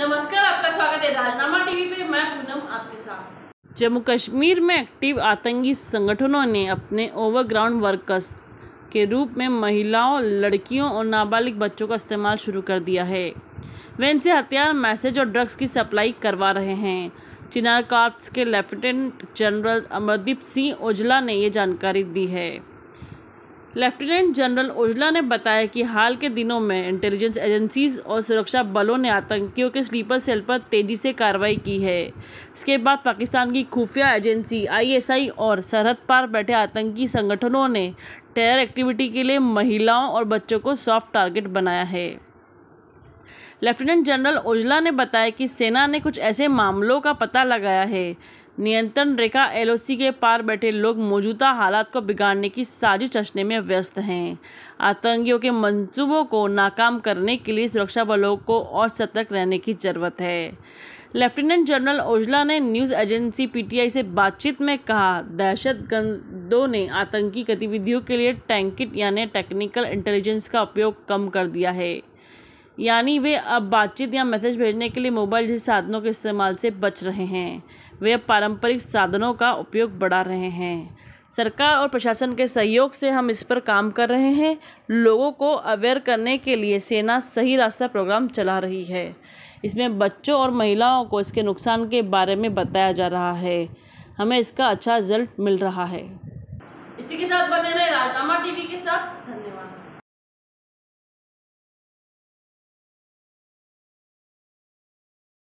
नमस्कार आपका स्वागत है राजनामा टीवी पे मैं पूनम आपके साथ जम्मू कश्मीर में एक्टिव आतंकी संगठनों ने अपने ओवरग्राउंड वर्कर्स के रूप में महिलाओं लड़कियों और नाबालिग बच्चों का इस्तेमाल शुरू कर दिया है वे इनसे हथियार मैसेज और ड्रग्स की सप्लाई करवा रहे हैं चिनार कार्प्स के लेफ्टिनेंट जनरल अमरदीप सिंह ओजला ने ये जानकारी दी है लेफ्टिनेंट जनरल ओजला ने बताया कि हाल के दिनों में इंटेलिजेंस एजेंसीज और सुरक्षा बलों ने आतंकियों के स्लीपर सेल पर तेज़ी से कार्रवाई की है इसके बाद पाकिस्तान की खुफिया एजेंसी आईएसआई और सरहद पार बैठे आतंकी संगठनों ने टेरर एक्टिविटी के लिए महिलाओं और बच्चों को सॉफ्ट टारगेट बनाया है लेफ्टिनेंट जनरल ओजला ने बताया कि सेना ने कुछ ऐसे मामलों का पता लगाया है नियंत्रण रेखा एलओसी के पार बैठे लोग मौजूदा हालात को बिगाड़ने की साजिश रचने में व्यस्त हैं आतंकियों के मंसूबों को नाकाम करने के लिए सुरक्षा बलों को और सतर्क रहने की ज़रूरत है लेफ्टिनेंट जनरल ओजला ने न्यूज़ एजेंसी पीटीआई से बातचीत में कहा दहशत ने आतंकी गतिविधियों के लिए टैंकिट यानी टेक्निकल इंटेलिजेंस का उपयोग कम कर दिया है यानी वे अब बातचीत या मैसेज भेजने के लिए मोबाइल जैसे साधनों के इस्तेमाल से बच रहे हैं वे पारंपरिक साधनों का उपयोग बढ़ा रहे हैं सरकार और प्रशासन के सहयोग से हम इस पर काम कर रहे हैं लोगों को अवेयर करने के लिए सेना सही रास्ता प्रोग्राम चला रही है इसमें बच्चों और महिलाओं को इसके नुकसान के बारे में बताया जा रहा है हमें इसका अच्छा रिजल्ट मिल रहा है इसी के साथ बने रहे राजनामा टीवी के साथ धन्यवाद